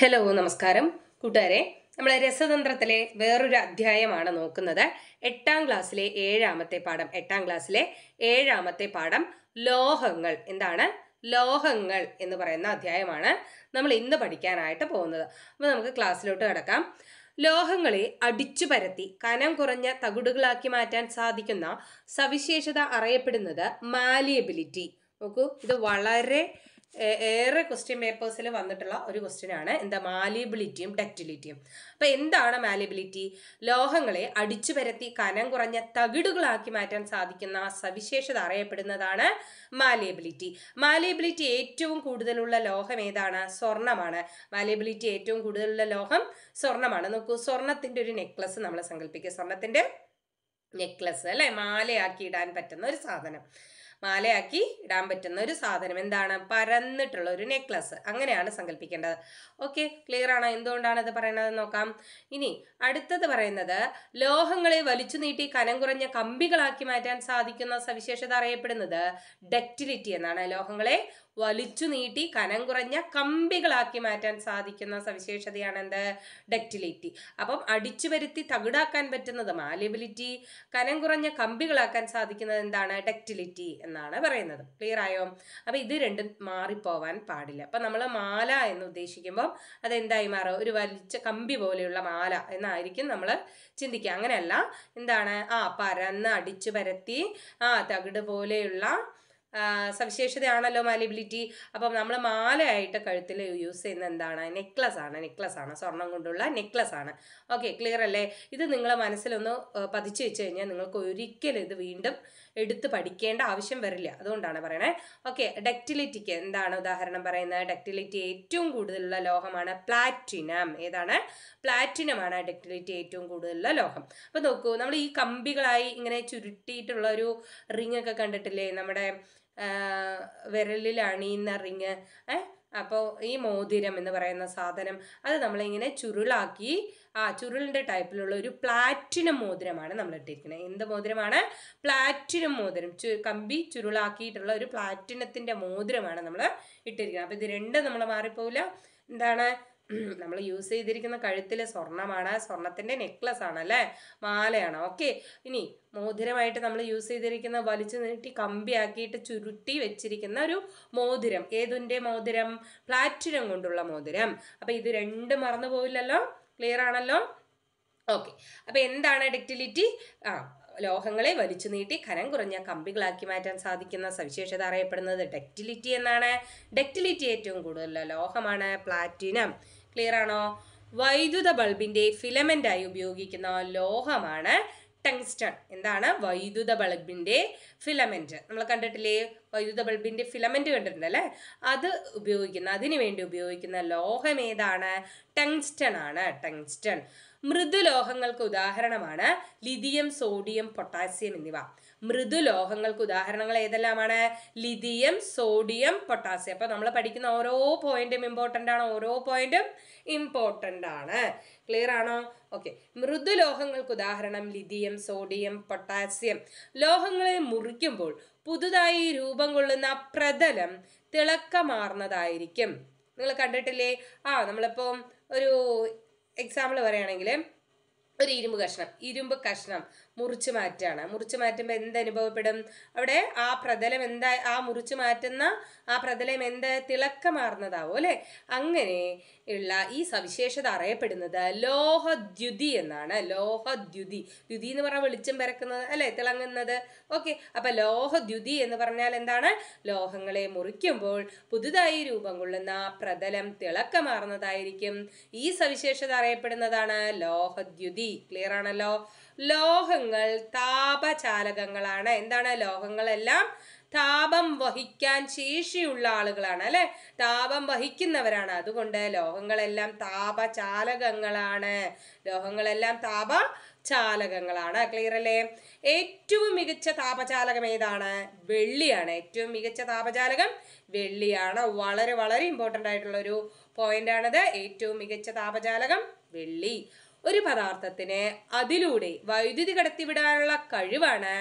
hello നമസ്കാരം കൂട്ടുകാരെ നമ്മൾ രസതന്ത്രത്തിലെ വേറൊരു അധ്യായമാണ് നോക്കുന്നത് എട്ടാം ക്ലാസ്സിലെ ഏഴാമത്തെ പാഠം എട്ടാം ക്ലാസ്സിലെ ഏഴാമത്തെ പാഠം ലോഹങ്ങൾ എന്താണ് ലോഹങ്ങൾ എന്ന് പറയുന്ന അധ്യായമാണ് നമ്മൾ ഇന്ന് പഠിക്കാനായിട്ട് പോകുന്നത് അപ്പോൾ നമുക്ക് ക്ലാസ്സിലോട്ട് കിടക്കാം ലോഹങ്ങളെ അടിച്ചു പരത്തി കനം കുറഞ്ഞ തകുടുകളാക്കി മാറ്റാൻ സാധിക്കുന്ന സവിശേഷത അറിയപ്പെടുന്നത് മാലിയബിലിറ്റി നോക്കൂ ഇത് വളരെ ഏറെ ക്വസ്റ്റ്യൻ പേപ്പേഴ്സിൽ വന്നിട്ടുള്ള ഒരു ക്വസ്റ്റ്യൻ ആണ് എന്താ മാലിബിലിറ്റിയും ഡക്റ്റിലിറ്റിയും അപ്പോൾ എന്താണ് മാലിബിലിറ്റി ലോഹങ്ങളെ അടിച്ചു പരത്തി കനം കുറഞ്ഞ തകിടുകളാക്കി മാറ്റാൻ സാധിക്കുന്ന സവിശേഷത അറിയപ്പെടുന്നതാണ് മാലിയബിലിറ്റി മാലിയബിലിറ്റി ഏറ്റവും കൂടുതലുള്ള ലോഹം ഏതാണ് സ്വർണ്ണമാണ് മാലിയബിലിറ്റി ഏറ്റവും കൂടുതലുള്ള ലോഹം സ്വർണ്ണമാണ് നോക്കൂ സ്വർണത്തിൻ്റെ ഒരു നെക്ലസ് നമ്മൾ സങ്കല്പിക്കുക സ്വർണത്തിൻ്റെ നെക്ലസ് അല്ലേ മാലയാക്കി ഇടാൻ പറ്റുന്ന ഒരു സാധനം മാലയാക്കി ഇടാൻ പറ്റുന്ന ഒരു സാധനം എന്താണ് പരന്നിട്ടുള്ള ഒരു നെക്ലസ് അങ്ങനെയാണ് സങ്കല്പിക്കേണ്ടത് ഓക്കെ ക്ലിയർ ആണോ എന്തുകൊണ്ടാണ് അത് പറയുന്നത് നോക്കാം ഇനി അടുത്തത് പറയുന്നത് ലോഹങ്ങളെ വലിച്ചു നീട്ടി കനം കുറഞ്ഞ കമ്പികളാക്കി മാറ്റാൻ സാധിക്കുന്ന സവിശേഷത അറിയപ്പെടുന്നത് ഡക്റ്റിലിറ്റി എന്നാണ് ലോഹങ്ങളെ വലിച്ചു നീട്ടി കനം കുറഞ്ഞ കമ്പികളാക്കി മാറ്റാൻ സാധിക്കുന്ന സവിശേഷതയാണ് എന്ത് ഡക്റ്റിലിറ്റി അപ്പം അടിച്ചു വരുത്തി തകിടാക്കാൻ പറ്റുന്നത് മാലിയബിലിറ്റി കനം കുറഞ്ഞ കമ്പികളാക്കാൻ സാധിക്കുന്നത് എന്താണ് ഡക്റ്റിലിറ്റി എന്നാണ് പറയുന്നത് ക്ലിയർ ആയോ അപ്പം ഇത് രണ്ടും മാറിപ്പോവാൻ പാടില്ല അപ്പം നമ്മൾ മാല എന്ന് ഉദ്ദേശിക്കുമ്പോൾ അതെന്തായി മാറും ഒരു വലിച്ച കമ്പി പോലെയുള്ള മാല എന്നായിരിക്കും നമ്മൾ ചിന്തിക്കുക അങ്ങനെയല്ല എന്താണ് ആ പരന്ന് അടിച്ചു പരത്തി ആ തകിട് പോലെയുള്ള സവിശേഷതയാണല്ലോ മാലിബിലിറ്റി അപ്പം നമ്മൾ മാലയായിട്ട് കഴുത്തിൽ യൂസ് ചെയ്യുന്ന എന്താണ് നെക്ലസ് ആണ് നെക്ലസ് ആണ് സ്വർണം കൊണ്ടുള്ള നെക്ലസ് ആണ് ഓക്കെ ക്ലിയർ അല്ലേ ഇത് നിങ്ങളെ മനസ്സിലൊന്ന് പതിച്ചു വെച്ച് കഴിഞ്ഞാൽ നിങ്ങൾക്ക് ഒരിക്കലും ഇത് വീണ്ടും എടുത്ത് പഠിക്കേണ്ട ആവശ്യം വരില്ല അതുകൊണ്ടാണ് പറയണേ ഓക്കെ ഡക്റ്റിലിറ്റിക്ക് എന്താണ് ഉദാഹരണം പറയുന്നത് ഡക്റ്റിലിറ്റി ഏറ്റവും കൂടുതലുള്ള ലോഹമാണ് പ്ലാറ്റിനം ഏതാണ് പ്ലാറ്റിനമാണ് ഡക്റ്റിലിറ്റി ഏറ്റവും കൂടുതലുള്ള ലോഹം അപ്പോൾ നോക്കൂ നമ്മൾ ഈ കമ്പികളായി ഇങ്ങനെ ചുരുട്ടിയിട്ടുള്ള ഒരു റിംഗ് ഒക്കെ കണ്ടിട്ടില്ലേ നമ്മുടെ വിരലിൽ അണിയുന്ന റിങ് അപ്പോൾ ഈ മോതിരം എന്ന് പറയുന്ന സാധനം അത് നമ്മളിങ്ങനെ ചുരുളാക്കി ആ ചുരുളിൻ്റെ ടൈപ്പിലുള്ള ഒരു പ്ലാറ്റിനം മോതിരമാണ് നമ്മൾ ഇട്ടിരിക്കുന്നത് എന്ത് മോതിരമാണ് പ്ലാറ്റിനം മോതിരം ചു കമ്പി ചുരുളാക്കിയിട്ടുള്ള ഒരു പ്ലാറ്റിനത്തിൻ്റെ മോതിരമാണ് നമ്മൾ ഇട്ടിരിക്കുന്നത് അപ്പോൾ ഇത് രണ്ടും നമ്മൾ മാറിപ്പോവില്ല എന്താണ് നമ്മൾ യൂസ് ചെയ്തിരിക്കുന്ന കഴുത്തിൽ സ്വർണ്ണമാണ് സ്വർണത്തിൻ്റെ നെക്ലസ് ആണ് അല്ലേ മാലയാണ് ഓക്കെ ഇനി മോതിരമായിട്ട് നമ്മൾ യൂസ് ചെയ്തിരിക്കുന്ന വലിച്ചു നീട്ടി കമ്പിയാക്കിയിട്ട് ചുരുട്ടി വെച്ചിരിക്കുന്ന ഒരു മോതിരം ഏതിൻ്റെ മോതിരം പ്ലാറ്റിനം കൊണ്ടുള്ള മോതിരം അപ്പം ഇത് രണ്ടും മറന്നു പോയില്ലല്ലോ ക്ലിയർ ആണല്ലോ ഓക്കെ അപ്പം എന്താണ് ഡക്റ്റിലിറ്റി ആ ലോഹങ്ങളെ വലിച്ചു നീട്ടി കനം കുറഞ്ഞ കമ്പികളാക്കി മാറ്റാൻ സാധിക്കുന്ന സവിശേഷത അറിയപ്പെടുന്നത് ഡക്റ്റിലിറ്റി എന്നാണ് ഡക്റ്റിലിറ്റി ഏറ്റവും കൂടുതലുള്ള ലോഹമാണ് പ്ലാറ്റിനം ക്ലിയർ ആണോ വൈദ്യുത ബൾബിൻ്റെ ഫിലമെൻ്റായി ഉപയോഗിക്കുന്ന ലോഹമാണ് ടങ്സ്റ്റൺ എന്താണ് വൈദ്യുത ബൾബിൻ്റെ ഫിലമെൻറ്റ് നമ്മൾ കണ്ടിട്ടില്ലേ വൈദ്യുത ബൾബിൻ്റെ ഫിലമെൻറ്റ് കണ്ടിട്ടുണ്ടല്ലേ അത് ഉപയോഗിക്കുന്ന അതിനു വേണ്ടി ഉപയോഗിക്കുന്ന ലോഹം ഏതാണ് ടങ്സ്റ്റൺ ആണ് ടങ്സ്റ്റൺ മൃദുലോഹങ്ങൾക്ക് ഉദാഹരണമാണ് ലിഥിയം സോഡിയം പൊട്ടാസ്യം എന്നിവ മൃദുലോഹങ്ങൾക്ക് ഉദാഹരണങ്ങൾ ഏതെല്ലാമാണ് ലിഥിയം സോഡിയം പൊട്ടാസ്യം അപ്പോൾ നമ്മൾ പഠിക്കുന്ന ഓരോ പോയിന്റും ഇമ്പോർട്ടൻ്റ് ആണ് ഓരോ പോയിന്റും ഇമ്പോർട്ടൻ്റ് ആണ് ക്ലിയർ ആണോ ഓക്കെ മൃദുലോഹങ്ങൾക്ക് ഉദാഹരണം ലിഥിയം സോഡിയം പൊട്ടാസ്യം ലോഹങ്ങളെ മുറിക്കുമ്പോൾ പുതുതായി രൂപം കൊള്ളുന്ന പ്രതലം തിളക്കമാർന്നതായിരിക്കും നിങ്ങൾ കണ്ടിട്ടില്ലേ ആ നമ്മളിപ്പോൾ ഒരു എക്സാമ്പിൾ പറയുകയാണെങ്കിൽ ഒരു ഇരുമ്പ് കഷ്ണം ഇരുമ്പ് കഷ്ണം മുറിച്ചു മാറ്റാണ് മുറിച്ചു മാറ്റുമ്പോൾ എന്തനുഭവപ്പെടും അവിടെ ആ പ്രതലം എന്താ ആ മുറിച്ചു മാറ്റുന്ന ആ പ്രതലം എന്ത് തിളക്കമാർന്നതാവോ അല്ലേ അങ്ങനെ ഉള്ള ഈ സവിശേഷത അറിയപ്പെടുന്നത് ലോഹദ്യുതി എന്നാണ് ലോഹദ്യുതി ദ്യുതി എന്ന് പറഞ്ഞാൽ വെളിച്ചം പരക്കുന്നത് അല്ലേ തിളങ്ങുന്നത് ഓക്കെ അപ്പം ലോഹദ്യുതി എന്ന് പറഞ്ഞാൽ എന്താണ് ലോഹങ്ങളെ മുറിക്കുമ്പോൾ പുതുതായി രൂപം കൊള്ളുന്ന പ്രതലം തിളക്കമാർന്നതായിരിക്കും ഈ സവിശേഷത അറിയപ്പെടുന്നതാണ് ലോഹദ്യുതി ക്ലിയർ ആണല്ലോ ലോഹങ്ങൾ താപചാലകങ്ങളാണ് എന്താണ് ലോഹങ്ങളെല്ലാം താപം വഹിക്കാൻ ശേഷിയുള്ള ആളുകളാണ് അല്ലെ താപം വഹിക്കുന്നവരാണ് അതുകൊണ്ട് ലോഹങ്ങളെല്ലാം താപചാലകങ്ങളാണ് ലോഹങ്ങളെല്ലാം താപ ചാലകങ്ങളാണ് ക്ലിയർ അല്ലേ ഏറ്റവും മികച്ച താപചാലകം ഏതാണ് വെള്ളിയാണ് ഏറ്റവും മികച്ച താപചാലകം വെള്ളിയാണ് വളരെ വളരെ ഇമ്പോർട്ടൻ്റ് ആയിട്ടുള്ള ഒരു പോയിന്റ് ആണത് ഏറ്റവും മികച്ച താപചാലകം വെള്ളി ഒരു പദാർത്ഥത്തിന് അതിലൂടെ വൈദ്യുതി കടത്തിവിടാനുള്ള കഴിവാണ്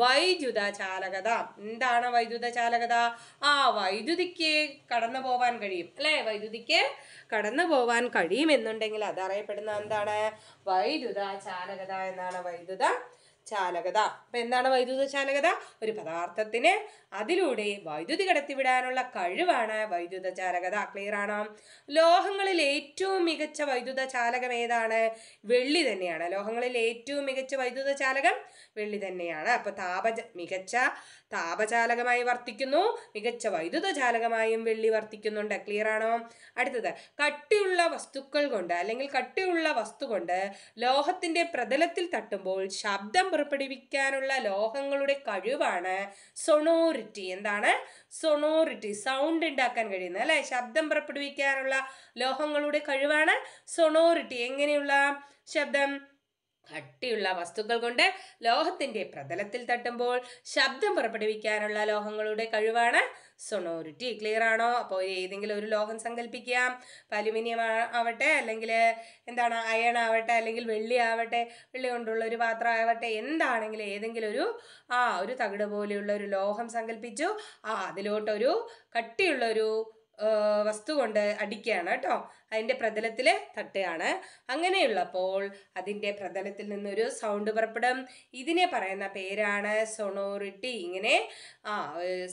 വൈദ്യുത ചാലകത എന്താണ് വൈദ്യുത ചാലകത ആ വൈദ്യുതിക്ക് കടന്നു പോവാൻ കഴിയും അല്ലേ വൈദ്യുതിക്ക് കടന്നു പോവാൻ കഴിയുമെന്നുണ്ടെങ്കിൽ അതറിയപ്പെടുന്ന എന്താണ് വൈദ്യുത ചാലകത എന്നാണ് വൈദ്യുത ചാലകത അപ്പൊ എന്താണ് വൈദ്യുത ചാലകത ഒരു പദാർത്ഥത്തിന് അതിലൂടെ വൈദ്യുതി കടത്തിവിടാനുള്ള കഴിവാണ് വൈദ്യുത ചാലകത ക്ലിയർ ആണോ ലോഹങ്ങളിൽ ഏറ്റവും മികച്ച വൈദ്യുത ചാലകം ഏതാണ് വെള്ളി തന്നെയാണ് ലോഹങ്ങളിൽ ഏറ്റവും മികച്ച വൈദ്യുത ചാലകം വെള്ളി തന്നെയാണ് അപ്പോൾ താപ മികച്ച താപചാലകമായി വർത്തിക്കുന്നു മികച്ച വൈദ്യുതചാലകമായും വെള്ളി വർത്തിക്കുന്നുണ്ട് ക്ലിയർ ആണോ അടുത്തത് കട്ടിയുള്ള വസ്തുക്കൾ കൊണ്ട് അല്ലെങ്കിൽ കട്ടിയുള്ള വസ്തു കൊണ്ട് ലോഹത്തിന്റെ പ്രതലത്തിൽ തട്ടുമ്പോൾ ശബ്ദം പുറപ്പെടുവിക്കാനുള്ള ലോഹങ്ങളുടെ കഴിവാണ് സൊണോറിറ്റി എന്താണ് സൊണോറിറ്റി സൗണ്ട് ഉണ്ടാക്കാൻ കഴിയുന്നത് അല്ലെ ശബ്ദം പുറപ്പെടുവിക്കാനുള്ള ലോഹങ്ങളുടെ കഴിവാണ് സൊണോറിറ്റി എങ്ങനെയുള്ള ശബ്ദം കട്ടിയുള്ള വസ്തുക്കൾ കൊണ്ട് ലോഹത്തിന്റെ പ്രതലത്തിൽ തട്ടുമ്പോൾ ശബ്ദം പുറപ്പെടുവിക്കാനുള്ള ലോഹങ്ങളുടെ കഴിവാണ് സൊണോരിറ്റി ക്ലിയർ ആണോ അപ്പോൾ ഏതെങ്കിലും ഒരു ലോഹം സങ്കല്പിക്കാം അലുമിനിയം ആവട്ടെ അല്ലെങ്കിൽ എന്താണ് അയൺ ആവട്ടെ അല്ലെങ്കിൽ വെള്ളി ആവട്ടെ വെള്ളി കൊണ്ടുള്ള ഒരു പാത്രം ആവട്ടെ എന്താണെങ്കിലും ഏതെങ്കിലും ഒരു ആ ഒരു തകിട് പോലെയുള്ള ഒരു ലോഹം സങ്കല്പിച്ചു ആ അതിലോട്ടൊരു കട്ടിയുള്ള ഒരു വസ്തു കൊണ്ട് അടിക്കുകയാണ് കേട്ടോ അതിൻ്റെ പ്രതലത്തിൽ തട്ടുകയാണ് അങ്ങനെയുള്ളപ്പോൾ അതിൻ്റെ പ്രതലത്തിൽ നിന്നൊരു സൗണ്ട് പുറപ്പെടും ഇതിനെ പറയുന്ന പേരാണ് സൊണോറിറ്റി ഇങ്ങനെ ആ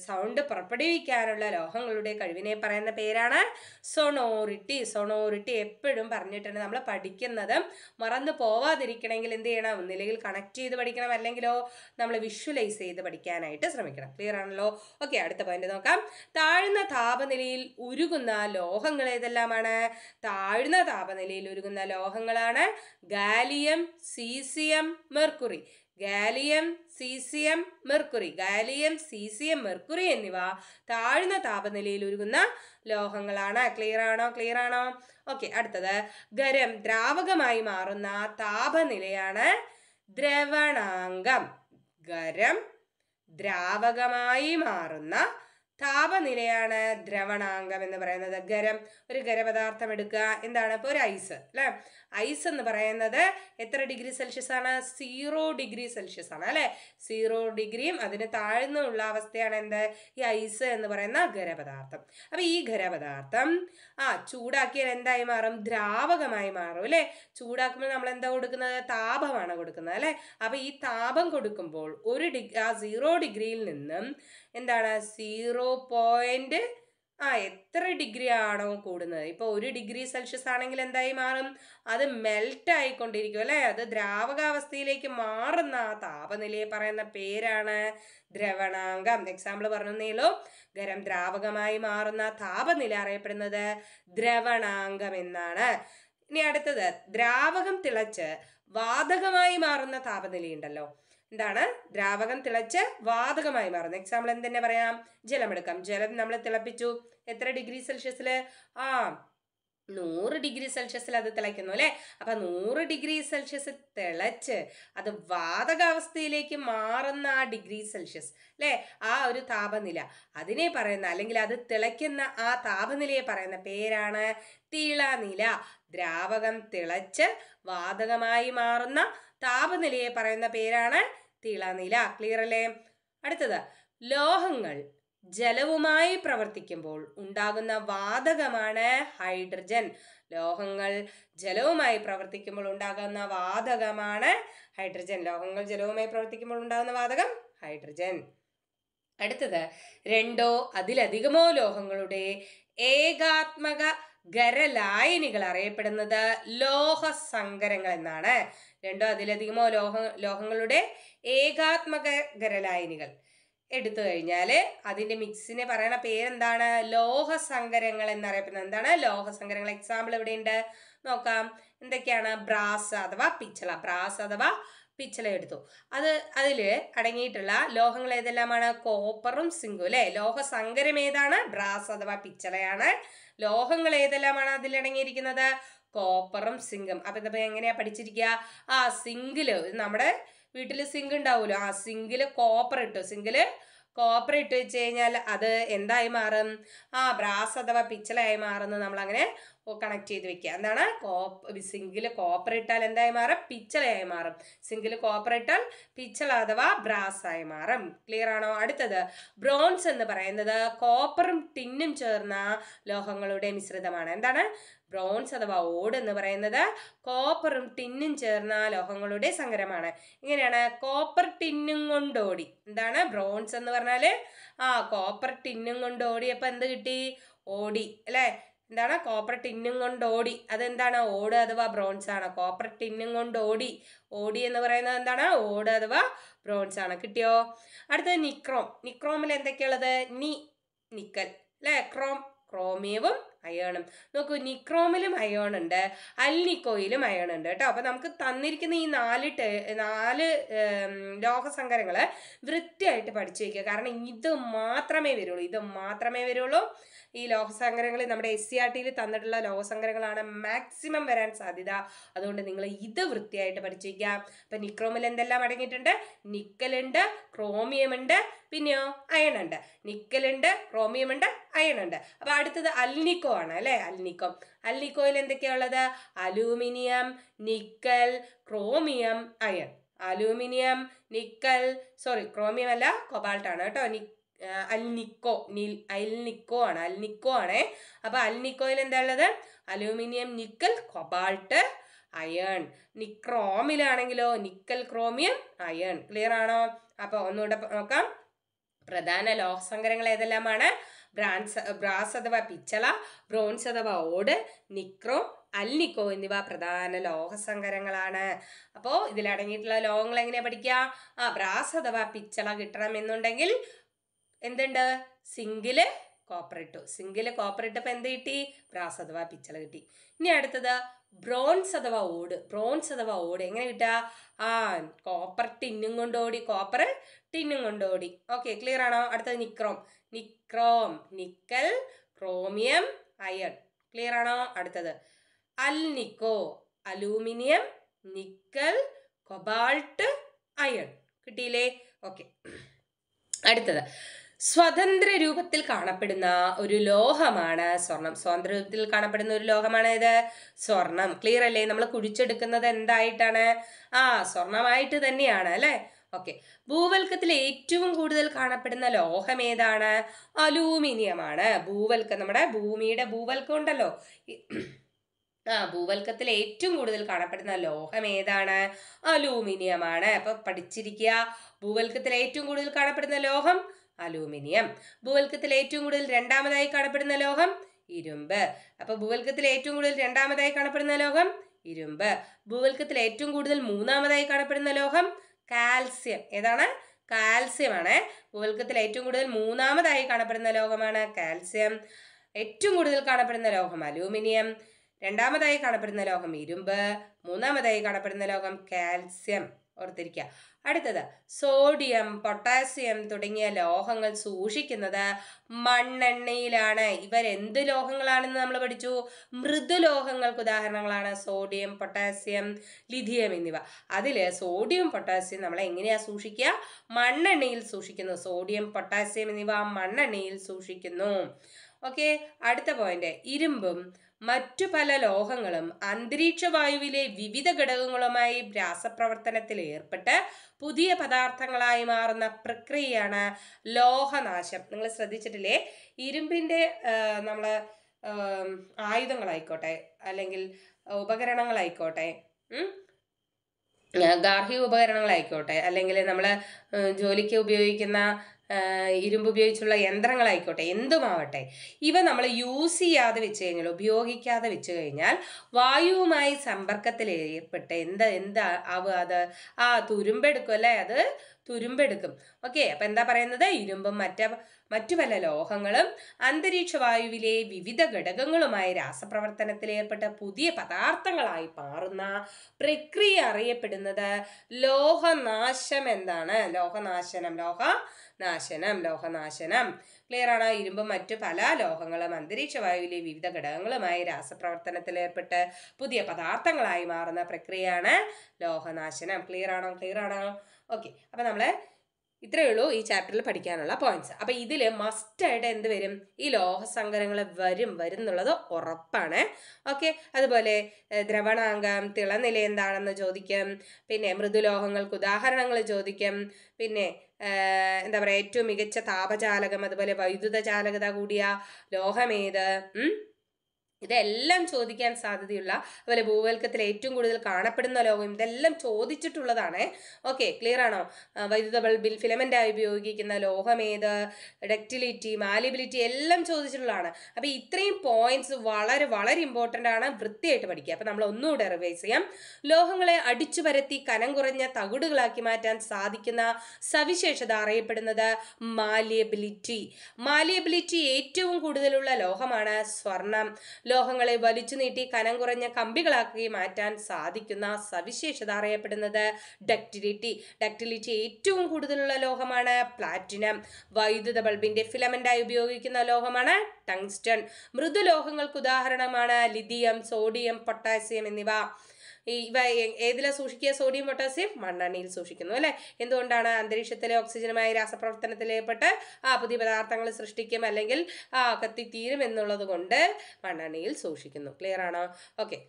സൗണ്ട് പുറപ്പെടുവിക്കാനുള്ള ലോഹങ്ങളുടെ കഴിവിനെ പറയുന്ന പേരാണ് സൊണോറിറ്റി സൊണോറിറ്റി എപ്പോഴും പറഞ്ഞിട്ടുണ്ട് നമ്മൾ പഠിക്കുന്നത് മറന്നു പോവാതിരിക്കണമെങ്കിൽ എന്ത് ചെയ്യണം ഒന്നില്ലെങ്കിൽ കണക്ട് ചെയ്ത് പഠിക്കണം അല്ലെങ്കിലോ നമ്മൾ വിഷ്വലൈസ് ചെയ്ത് പഠിക്കാനായിട്ട് ശ്രമിക്കണം ക്ലിയർ ആണല്ലോ ഓക്കെ അടുത്ത പോയിന്റ് നോക്കാം താഴ്ന്ന താപനിലയിൽ ഉരുകുന്ന ലോഹങ്ങൾ ഏതെല്ലാമാണ് താഴ്ന്ന താപനിലയിൽ ഒരുങ്ങുന്ന ലോഹങ്ങളാണ് gallium caesium mercury gallium caesium mercury gallium caesium mercury എന്നിവ താഴ്ന്ന താപനിലയിൽ ഒരുങ്ങുന്ന ലോഹങ്ങളാണ് ക്ലിയർ ആണോ ക്ലിയർ ആണോ ഓക്കെ അടുത്തത് ഖരം ദ്രാവകമായി മാറുന്ന താപനിലയാണ് ദ്രവണാംഗം ഖരം ദ്രാവകമായി മാറുന്ന താപനിലയാണ് ദ്രവണാംഗം എന്ന് പറയുന്നത് ഗരം ഒരു ഗരപദാർത്ഥം എടുക്കുക എന്താണ് ഇപ്പോൾ ഒരു ഐസ് അല്ലേ ഐസ് എന്ന് പറയുന്നത് എത്ര ഡിഗ്രി സെൽഷ്യസ് ആണ് സീറോ ഡിഗ്രി സെൽഷ്യസ് ആണ് അല്ലേ സീറോ ഡിഗ്രിയും അതിന് താഴ്ന്നുള്ള അവസ്ഥയാണ് എന്ത് ഈ ഐസ് എന്ന് പറയുന്ന ഖരപദാർത്ഥം അപ്പോൾ ഈ ഖരപദാർത്ഥം ആ ചൂടാക്കിയാൽ എന്തായി മാറും ദ്രാവകമായി മാറും അല്ലേ ചൂടാക്കുമ്പോൾ നമ്മൾ എന്താ കൊടുക്കുന്നത് താപമാണ് കൊടുക്കുന്നത് അല്ലേ അപ്പോൾ ഈ താപം കൊടുക്കുമ്പോൾ ഒരു ഡിഗ്രി ആ സീറോ ഡിഗ്രിയിൽ നിന്നും എന്താണ് സീറോ പോയിന്റ് ആ എത്ര ഡിഗ്രി ആണോ കൂടുന്നത് ഇപ്പോൾ ഒരു ഡിഗ്രി സെൽഷ്യസ് ആണെങ്കിൽ എന്തായി മാറും അത് മെൽറ്റ് ആയിക്കൊണ്ടിരിക്കും അല്ലേ അത് ദ്രാവകാവസ്ഥയിലേക്ക് മാറുന്ന ആ താപനിലയെ പറയുന്ന പേരാണ് ദ്രവണാങ്കം എക്സാമ്പിൾ പറഞ്ഞേലോ ഗരം ദ്രാവകമായി മാറുന്ന താപനില അറിയപ്പെടുന്നത് ദ്രവണാങ്കം എന്നാണ് ഇനി അടുത്തത് ദ്രാവകം തിളച്ച് വാതകമായി മാറുന്ന താപനിലയുണ്ടല്ലോ എന്താണ് ദ്രാവകം തിളച്ച് വാതകമായി മാറുന്നു എക്സാമ്പിൾ എന്തെന്നെ പറയാം ജലമെടുക്കാം ജലം നമ്മൾ തിളപ്പിച്ചു എത്ര ഡിഗ്രി സെൽഷ്യസിൽ ആ നൂറ് ഡിഗ്രി സെൽഷ്യസിൽ അത് തിളയ്ക്കുന്നു അല്ലേ അപ്പം നൂറ് ഡിഗ്രി സെൽഷ്യസ് തിളച്ച് അത് വാതകാവസ്ഥയിലേക്ക് മാറുന്ന ആ ഡിഗ്രി സെൽഷ്യസ് അല്ലേ ആ ഒരു താപനില അതിനെ പറയുന്ന അല്ലെങ്കിൽ അത് തിളയ്ക്കുന്ന ആ താപനിലയെ പറയുന്ന പേരാണ് തിളനില ദ്രാവകം തിളച്ച് വാതകമായി മാറുന്ന താപനിലയെ പറയുന്ന പേരാണ് തിളനില ക്ലിയർ അല്ലേ അടുത്തത് ലോഹങ്ങൾ ജലവുമായി പ്രവർത്തിക്കുമ്പോൾ ഉണ്ടാകുന്ന വാതകമാണ് ഹൈഡ്രജൻ ലോഹങ്ങൾ ജലവുമായി പ്രവർത്തിക്കുമ്പോൾ ഉണ്ടാകുന്ന വാതകമാണ് ഹൈഡ്രജൻ ലോഹങ്ങൾ ജലവുമായി പ്രവർത്തിക്കുമ്പോൾ ഉണ്ടാകുന്ന വാതകം ഹൈഡ്രജൻ അടുത്തത് രണ്ടോ അതിലധികമോ ലോഹങ്ങളുടെ ഏകാത്മക ഖരലായനികൾ അറിയപ്പെടുന്നത് ലോഹ എന്നാണ് രണ്ടോ അതിലധികമോ ലോഹ ലോഹങ്ങളുടെ ഏകാത്മക ഖരലായനികൾ എടുത്തു കഴിഞ്ഞാൽ അതിൻ്റെ മിക്സിനെ പറയണ പേരെന്താണ് ലോഹസങ്കരങ്ങൾ എന്നറിയപ്പെടുന്നത് എന്താണ് ലോഹസങ്കരങ്ങൾ എക്സാമ്പിൾ എവിടെയുണ്ട് നോക്കാം എന്തൊക്കെയാണ് ബ്രാസ് അഥവാ പിച്ചള ബ്രാസ് അഥവാ പിച്ചള എടുത്തു അത് അതിൽ അടങ്ങിയിട്ടുള്ള ലോഹങ്ങൾ ഏതെല്ലാമാണ് കോപ്പറും സിങ്കും അല്ലേ ലോഹ സങ്കരം ഏതാണ് ബ്രാസ് അഥവാ പിച്ചളയാണ് ലോഹങ്ങൾ ഏതെല്ലാമാണ് അതിൽ അടങ്ങിയിരിക്കുന്നത് കോപ്പറും സിങ്കും അപ്പം ഇതപ്പോൾ എങ്ങനെയാ പഠിച്ചിരിക്കുക ആ സിങ്കില് നമ്മുടെ വീട്ടിൽ സിങ്ക് ഉണ്ടാവുമല്ലോ ആ സിങ്കില് കോപ്പർ ഇട്ടു സിങ്കില് കോപ്പർ ഇട്ട് വെച്ച് കഴിഞ്ഞാൽ അത് എന്തായി മാറും ആ ബ്രാസ് അഥവാ പിച്ചളയായി മാറുന്നു നമ്മളങ്ങനെ കണക്ട് ചെയ്ത് വെക്കുക എന്താണ് കോപ്പ് സിംഗിൾ കോപ്പർ ഇട്ടാൽ എന്തായി മാറും പിച്ചളയായി മാറും സിംഗിൾ കോപ്പർ ഇട്ടാൽ പിച്ചള അഥവാ ബ്രാസ് ആയി മാറും ക്ലിയർ ആണോ അടുത്തത് ബ്രോൺസ് എന്ന് പറയുന്നത് കോപ്പറും ടിന്നും ചേർന്ന ലോഹങ്ങളുടെ മിശ്രിതമാണ് എന്താണ് ബ്രോൺസ് അഥവാ ഓട് എന്ന് പറയുന്നത് കോപ്പറും ടിന്നും ചേർന്ന ലോഹങ്ങളുടെ സങ്കരമാണ് ഇങ്ങനെയാണ് കോപ്പർ ടിന്നും കൊണ്ട് ഓടി എന്താണ് ബ്രോൺസ് എന്ന് പറഞ്ഞാൽ ആ കോപ്പർ ടിന്നും കൊണ്ട് ഓടിയപ്പോൾ എന്ത് കിട്ടി ഓടി അല്ലേ എന്താണ് കോപ്പർ ടിന്നും കൊണ്ട് ഓടി അതെന്താണ് ഓട് അഥവാ ബ്രോൺസ് ആണ് കോപ്പർ ടിന്നും കൊണ്ട് ഓടി ഓടി എന്ന് പറയുന്നത് എന്താണ് ഓട് അഥവാ ബ്രോൺസ് ആണ് കിട്ടിയോ അടുത്തത് നിക്രോം നിക്രോമിൽ എന്തൊക്കെയുള്ളത് നി നിക്കൽ അല്ലേ ക്രോം ക്രോമിയവും അയേണും നോക്കൂ നിക്രോമിലും അയേൺ ഉണ്ട് അൽനിക്കോയിലും അയേൺ ഉണ്ട് കേട്ടോ അപ്പം നമുക്ക് തന്നിരിക്കുന്ന ഈ നാല് ടേ നാല് ലോഹസങ്കരങ്ങൾ വൃത്തിയായിട്ട് പഠിച്ചു വയ്ക്കുക കാരണം ഇത് മാത്രമേ വരുള്ളൂ ഇത് മാത്രമേ വരുള്ളൂ ഈ ലോഹസങ്കരങ്ങളിൽ നമ്മുടെ എസ് സി ആർ ടിയിൽ തന്നിട്ടുള്ള ലോഹസങ്കരങ്ങളാണ് മാക്സിമം വരാൻ സാധ്യത അതുകൊണ്ട് നിങ്ങൾ ഇത് വൃത്തിയായിട്ട് പഠിച്ചിരിക്കുക അപ്പം നിക്രോമിൽ എന്തെല്ലാം അടങ്ങിയിട്ടുണ്ട് നിക്കലുണ്ട് ക്രോമിയം ഉണ്ട് പിന്നെയോ അയൺ ഉണ്ട് നിക്കലുണ്ട് ക്രോമിയം ഉണ്ട് അയൺ ഉണ്ട് അപ്പോൾ അടുത്തത് അൽനിക്കോ ആണ് അല്ലേ അൽനിക്കോ അൽനിക്കോയിൽ എന്തൊക്കെയാണ് ഉള്ളത് aluminium nickel chromium iron aluminium nickel sorry chromium അല്ല കൊബാൾട്ടാണ് ആണ് നിക്കൽ അൽനിക്കോ നിൽ അൽനിക്കോ ആണ് അൽനിക്കോ ആണേ അപ്പോൾ അൽനിക്കോയിൽ എന്താ ഉള്ളത് അലൂമിനിയം നിക്കൽ കൊബാൾട്ട് അയൺ നിക്രോമിലാണെങ്കിലോ നിക്കൽ ക്രോമിയം അയൺ ക്ലിയർ ആണോ അപ്പോൾ ഒന്നുകൂടെ നോക്കാം പ്രധാന ലോഹസങ്കരങ്ങൾ ഏതെല്ലാമാണ് ബ്രാൻസ് ബ്രാസ് അഥവാ പിച്ചള ബ്രോൺസ് അഥവാ ഓട് നിക്രോ അൽനിക്കോ എന്നിവ പ്രധാന ലോഹസങ്കരങ്ങളാണ് അപ്പോൾ ഇതിലടങ്ങിയിട്ടുള്ള ലോഹങ്ങൾ എങ്ങനെയാണ് പഠിക്കുക ആ ബ്രാസ് അഥവാ പിച്ചള കിട്ടണമെന്നുണ്ടെങ്കിൽ എന്തുണ്ട് സിങ്കില് കോപ്പർ ഇട്ടു സിങ്കില് കോപ്പർ ഇട്ടപ്പോൾ എന്ത് കിട്ടി ബ്രാസ് അഥവാ പിച്ചള കിട്ടി ഇനി അടുത്തത് ബ്രോൺസ് അഥവാ ഓട് ബ്രോൺസ് അഥവാ ഓട് എങ്ങനെ കിട്ടുക ആ കോപ്പർ ടിന്നും കൊണ്ട് ഓടി കോപ്പർ ടിന്നും കൊണ്ട് ഓടി ഓക്കെ ക്ലിയർ ആണോ അടുത്തത് nichrome nichrome nickel chromium iron clear ആണോ അടുത്തത് alnico aluminium nickel cobalt iron കിട്ടിയില്ലേ ഓക്കെ അടുത്തത് സ്വതന്ത്ര രൂപത്തിൽ കാണപ്പെടുന്ന ഒരു ലോഹമാണ് സ്വർണം സ്വതന്ത്ര രൂപത്തിൽ കാണപ്പെടുന്ന ഒരു ലോഹമാണ് ഇത് സ്വർണം ക്ലിയർ അല്ലേ നമ്മൾ കുഴിച്ചെടുക്കുന്നത് എന്തായിട്ടാണ് ആ സ്വർണമായിട്ട് തന്നെയാണ് അല്ലേ ഓക്കെ ഭൂവൽക്കത്തിൽ ഏറ്റവും കൂടുതൽ കാണപ്പെടുന്ന ലോഹം ഏതാണ് അലൂമിനിയമാണ് ഭൂവൽക്കം നമ്മുടെ ഭൂമിയുടെ ഭൂവൽക്കം ഉണ്ടല്ലോ ആ ഭൂവൽക്കത്തിൽ ഏറ്റവും കൂടുതൽ കാണപ്പെടുന്ന ലോഹം ഏതാണ് അലൂമിനിയമാണ് അപ്പൊ പഠിച്ചിരിക്കുക ഭൂവൽക്കത്തിൽ ഏറ്റവും കൂടുതൽ കാണപ്പെടുന്ന ലോഹം അലൂമിനിയം ഭൂവൽക്കത്തിൽ ഏറ്റവും കൂടുതൽ രണ്ടാമതായി കാണപ്പെടുന്ന ലോഹം ഇരുമ്പ് അപ്പോൾ ഭൂവൽക്കത്തിൽ ഏറ്റവും കൂടുതൽ രണ്ടാമതായി കാണപ്പെടുന്ന ലോഹം ഇരുമ്പ് ഭൂവൽക്കത്തിൽ ഏറ്റവും കൂടുതൽ മൂന്നാമതായി കാണപ്പെടുന്ന ലോഹം കാൽസ്യം ഏതാണ് കാൽസ്യമാണ് ഭൂവൽക്കത്തിൽ ഏറ്റവും കൂടുതൽ മൂന്നാമതായി കാണപ്പെടുന്ന ലോഹമാണ് കാൽസ്യം ഏറ്റവും കൂടുതൽ കാണപ്പെടുന്ന ലോഹം അലൂമിനിയം രണ്ടാമതായി കാണപ്പെടുന്ന ലോഹം ഇരുമ്പ് മൂന്നാമതായി കാണപ്പെടുന്ന ലോഹം കാൽസ്യം ഓർത്തിരിക്കുക അടുത്തത് സോഡിയം പൊട്ടാസ്യം തുടങ്ങിയ ലോഹങ്ങൾ സൂക്ഷിക്കുന്നത് മണ്ണെണ്ണയിലാണ് ഇവരെന്ത് ലോഹങ്ങളാണെന്ന് നമ്മൾ പഠിച്ചു മൃദുലോഹങ്ങൾക്ക് ഉദാഹരണങ്ങളാണ് സോഡിയം പൊട്ടാസ്യം ലിഥിയം എന്നിവ അതിൽ സോഡിയം പൊട്ടാസ്യം നമ്മൾ എങ്ങനെയാണ് സൂക്ഷിക്കുക മണ്ണെണ്ണയിൽ സൂക്ഷിക്കുന്നു സോഡിയം പൊട്ടാസ്യം എന്നിവ മണ്ണെണ്ണയിൽ സൂക്ഷിക്കുന്നു ഓക്കെ അടുത്ത പോയിന്റ് ഇരുമ്പും മറ്റു പല ലോഹങ്ങളും അന്തരീക്ഷ വായുവിലെ വിവിധ ഘടകങ്ങളുമായി രാസപ്രവർത്തനത്തിൽ ഏർപ്പെട്ട് പുതിയ പദാർത്ഥങ്ങളായി മാറുന്ന പ്രക്രിയയാണ് ലോഹനാശം നിങ്ങൾ ശ്രദ്ധിച്ചിട്ടില്ലേ ഇരുമ്പിൻ്റെ നമ്മൾ ആയുധങ്ങളായിക്കോട്ടെ അല്ലെങ്കിൽ ഉപകരണങ്ങളായിക്കോട്ടെ ഗാർഹിക ഉപകരണങ്ങളായിക്കോട്ടെ അല്ലെങ്കിൽ നമ്മൾ ജോലിക്ക് ഉപയോഗിക്കുന്ന ഇരുമ്പ് ഉപയോഗിച്ചുള്ള യന്ത്രങ്ങളായിക്കോട്ടെ എന്തുമാവട്ടെ ഇവ നമ്മൾ യൂസ് ചെയ്യാതെ വെച്ച് കഴിഞ്ഞാൽ ഉപയോഗിക്കാതെ വെച്ച് കഴിഞ്ഞാൽ വായുവുമായി സമ്പർക്കത്തിൽ ഏർപ്പെട്ട് എന്ത് എന്താ ആവുക അത് ആ തുരുമ്പെടുക്കും അല്ലേ അത് തുരുമ്പെടുക്കും ഓക്കെ അപ്പം എന്താ പറയുന്നത് ഇരുമ്പും മറ്റേ മറ്റു പല ലോഹങ്ങളും വായുവിലെ വിവിധ ഘടകങ്ങളുമായി രാസപ്രവർത്തനത്തിൽ ഏർപ്പെട്ട പുതിയ പദാർത്ഥങ്ങളായി മാറുന്ന പ്രക്രിയ അറിയപ്പെടുന്നത് ലോഹനാശം എന്താണ് ലോഹനാശനം ലോഹ നാശനം ലോഹനാശനം ക്ലിയർ ആണ് ഇരുമ്പ് മറ്റു പല ലോഹങ്ങളും അന്തരീക്ഷ വായുവിലെ വിവിധ ഘടകങ്ങളുമായി രാസപ്രവർത്തനത്തിൽ ഏർപ്പെട്ട് പുതിയ പദാർത്ഥങ്ങളായി മാറുന്ന പ്രക്രിയയാണ് ലോഹനാശനം ക്ലിയർ ആണോ ക്ലിയർ ആണോ ഓക്കെ അപ്പം നമ്മൾ ഇത്രയേ ഉള്ളൂ ഈ ചാപ്റ്ററിൽ പഠിക്കാനുള്ള പോയിന്റ്സ് അപ്പോൾ ഇതിൽ മസ്റ്റായിട്ട് എന്ത് വരും ഈ ലോഹസങ്കരങ്ങൾ വരും വരും എന്നുള്ളത് ഉറപ്പാണ് ഓക്കെ അതുപോലെ ദ്രവണാംഗം തിളനില എന്താണെന്ന് ചോദിക്കും പിന്നെ മൃദുലോഹങ്ങൾക്ക് ഉദാഹരണങ്ങൾ ചോദിക്കും പിന്നെ എന്താ പറയുക ഏറ്റവും മികച്ച താപചാലകം അതുപോലെ വൈദ്യുത ചാലകത കൂടിയ ലോഹമേത് ഇതെല്ലാം ചോദിക്കാൻ സാധ്യതയുള്ള അതുപോലെ ഭൂവൽക്കത്തിൽ ഏറ്റവും കൂടുതൽ കാണപ്പെടുന്ന ലോകം ഇതെല്ലാം ചോദിച്ചിട്ടുള്ളതാണ് ഓക്കെ ക്ലിയർ ആണോ വൈദ്യുത ബൾബിൽ ഫിലമെൻ്റായി ഉപയോഗിക്കുന്ന ലോഹമേത് ഡക്റ്റിലിറ്റി മാലിബിലിറ്റി എല്ലാം ചോദിച്ചിട്ടുള്ളതാണ് അപ്പോൾ ഇത്രയും പോയിന്റ്സ് വളരെ വളരെ ഇമ്പോർട്ടൻ്റ് ആണ് വൃത്തിയായിട്ട് പഠിക്കുക അപ്പോൾ നമ്മൾ ഒന്നുകൂടെ റിവൈസ് ചെയ്യാം ലോഹങ്ങളെ അടിച്ചു പരത്തി കനം കുറഞ്ഞ തകിടുകളാക്കി മാറ്റാൻ സാധിക്കുന്ന സവിശേഷത അറിയപ്പെടുന്നത് മാലിയബിലിറ്റി മാലിയബിലിറ്റി ഏറ്റവും കൂടുതലുള്ള ലോഹമാണ് സ്വർണം ലോഹങ്ങളെ വലിച്ചു നീട്ടി കനം കുറഞ്ഞ കമ്പികളാക്കി മാറ്റാൻ സാധിക്കുന്ന സവിശേഷത അറിയപ്പെടുന്നത് ഡക്റ്റിലിറ്റി ഡക്റ്റിലിറ്റി ഏറ്റവും കൂടുതലുള്ള ലോഹമാണ് പ്ലാറ്റിനം വൈദ്യുത ബൾബിന്റെ ഫിലമെന്റായി ഉപയോഗിക്കുന്ന ലോഹമാണ് ടങ്സ്റ്റൺ മൃദുലോഹങ്ങൾക്ക് ഉദാഹരണമാണ് ലിഥിയം സോഡിയം പൊട്ടാസ്യം എന്നിവ ഇവ ഏതിലാണ് സൂക്ഷിക്കുക സോഡിയം പൊട്ടാസ്യം മണ്ണെണ്ണയിൽ സൂക്ഷിക്കുന്നു അല്ലേ എന്തുകൊണ്ടാണ് അന്തരീക്ഷത്തിലെ ഓക്സിജനുമായി രാസപ്രവർത്തനത്തിൽ ഏർപ്പെട്ട് ആ പുതിയ പദാർത്ഥങ്ങൾ സൃഷ്ടിക്കും അല്ലെങ്കിൽ ആ കത്തിത്തീരും എന്നുള്ളത് കൊണ്ട് മണ്ണെണ്ണയിൽ സൂക്ഷിക്കുന്നു ക്ലിയർ ആണോ ഓക്കെ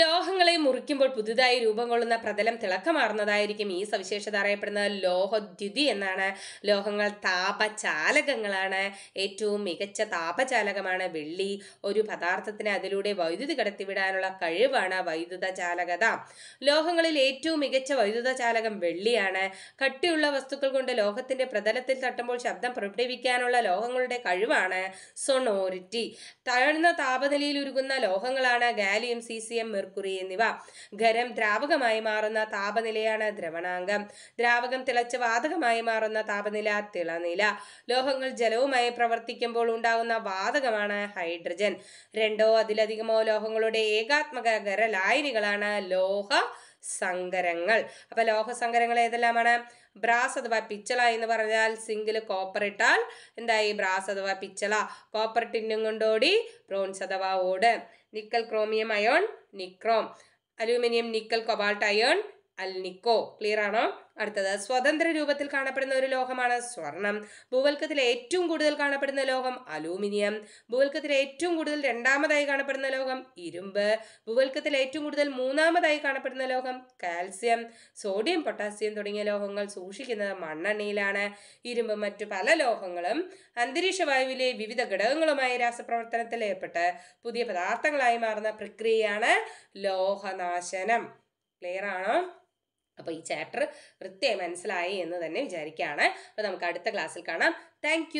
ലോഹങ്ങളെ മുറിക്കുമ്പോൾ പുതുതായി രൂപം കൊള്ളുന്ന പ്രതലം തിളക്കമാർന്നതായിരിക്കും ഈ സവിശേഷത അറിയപ്പെടുന്നത് ലോഹദ്യുതി എന്നാണ് ലോഹങ്ങൾ താപചാലകങ്ങളാണ് ഏറ്റവും മികച്ച താപചാലകമാണ് വെള്ളി ഒരു പദാർത്ഥത്തിന് അതിലൂടെ വൈദ്യുതി കടത്തിവിടാനുള്ള കഴിവാണ് വൈദ്യുത ചാലകത ലോഹങ്ങളിൽ ഏറ്റവും മികച്ച വൈദ്യുത ചാലകം വെള്ളിയാണ് കട്ടിയുള്ള വസ്തുക്കൾ കൊണ്ട് ലോഹത്തിന്റെ പ്രതലത്തിൽ തട്ടുമ്പോൾ ശബ്ദം പ്രകടിപ്പിക്കാനുള്ള ലോഹങ്ങളുടെ കഴിവാണ് സൊണോറിറ്റി താഴ്ന്ന താപനിലയിൽ ഉരുകുന്ന ലോഹങ്ങളാണ് ഗാലിയം എം മെർക്കുറി എന്നിവ ഖരം ദ്രാവകമായി മാറുന്ന താപനിലയാണ് ദ്രവണാംഗം ദ്രാവകം തിളച്ച വാതകമായി മാറുന്ന താപനില തിളനില ലോഹങ്ങൾ ജലവുമായി പ്രവർത്തിക്കുമ്പോൾ ഉണ്ടാകുന്ന വാതകമാണ് ഹൈഡ്രജൻ രണ്ടോ അതിലധികമോ ലോഹങ്ങളുടെ ഏകാത്മക ഖരലായനികളാണ് ലോഹ സങ്കരങ്ങൾ അപ്പൊ ലോഹ സങ്കരങ്ങൾ ഏതെല്ലാമാണ് ബ്രാസ് അഥവാ പിച്ചള എന്ന് പറഞ്ഞാൽ സിങ്കിൽ കോപ്പർ ഇട്ടാൽ എന്തായി ബ്രാസ് അഥവാ പിച്ചള കോപ്പർ ടിന്നും കൊണ്ടോടി ബ്രോൺസ് അഥവാ ഓട് निकल chromium अयोण nichrome अलूमियम nickel cobalt अयोण alnico clear ആണോ അടുത്തത് സ്വതന്ത്ര രൂപത്തിൽ കാണപ്പെടുന്ന ഒരു ലോഹമാണ് സ്വർണം ഭൂവൽക്കത്തിൽ ഏറ്റവും കൂടുതൽ കാണപ്പെടുന്ന ലോഹം അലൂമിനിയം ഭൂവൽക്കത്തിൽ ഏറ്റവും കൂടുതൽ രണ്ടാമതായി കാണപ്പെടുന്ന ലോഹം ഇരുമ്പ് ഭൂവൽക്കത്തിൽ ഏറ്റവും കൂടുതൽ മൂന്നാമതായി കാണപ്പെടുന്ന ലോഹം കാൽസ്യം സോഡിയം പൊട്ടാസ്യം തുടങ്ങിയ ലോഹങ്ങൾ സൂക്ഷിക്കുന്നത് മണ്ണെണ്ണയിലാണ് ഇരുമ്പ് മറ്റു പല ലോഹങ്ങളും അന്തരീക്ഷ വായുവിലെ വിവിധ ഘടകങ്ങളുമായി രാസപ്രവർത്തനത്തിൽ ഏർപ്പെട്ട് പുതിയ പദാർത്ഥങ്ങളായി മാറുന്ന പ്രക്രിയയാണ് ലോഹനാശനം ക്ലിയർ ആണോ അപ്പോൾ ഈ ചാപ്റ്റർ കൃത്യമായി മനസ്സിലായി എന്ന് തന്നെ വിചാരിക്കുകയാണ് അപ്പോൾ നമുക്ക് അടുത്ത ക്ലാസ്സിൽ കാണാം താങ്ക്